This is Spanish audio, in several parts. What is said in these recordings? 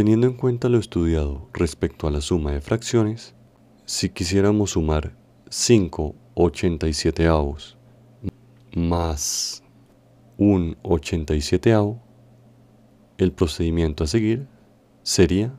Teniendo en cuenta lo estudiado respecto a la suma de fracciones, si quisiéramos sumar 5 87 avos más un 87 avo, el procedimiento a seguir sería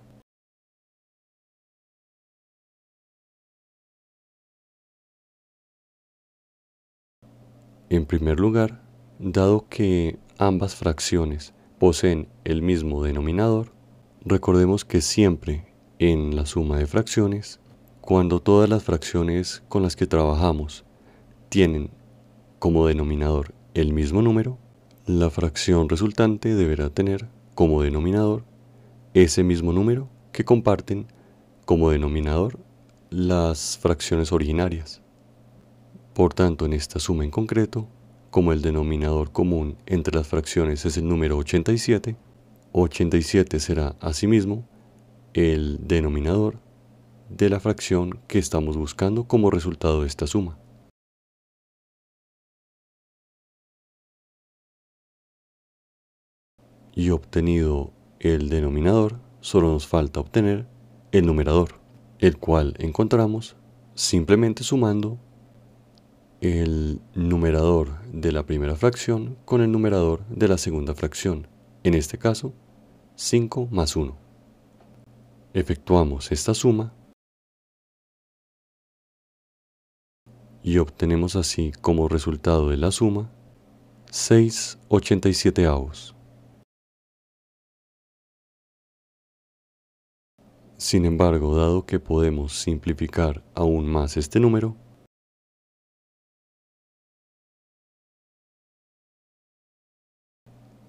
En primer lugar, dado que ambas fracciones poseen el mismo denominador, Recordemos que siempre en la suma de fracciones, cuando todas las fracciones con las que trabajamos tienen como denominador el mismo número, la fracción resultante deberá tener como denominador ese mismo número que comparten como denominador las fracciones originarias. Por tanto, en esta suma en concreto, como el denominador común entre las fracciones es el número 87, 87 será asimismo el denominador de la fracción que estamos buscando como resultado de esta suma. Y obtenido el denominador, solo nos falta obtener el numerador, el cual encontramos simplemente sumando el numerador de la primera fracción con el numerador de la segunda fracción, en este caso 5 más 1. Efectuamos esta suma y obtenemos así como resultado de la suma 687 siete avos. Sin embargo, dado que podemos simplificar aún más este número,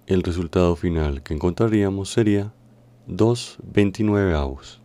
el resultado final que encontraríamos sería 2 29 avos.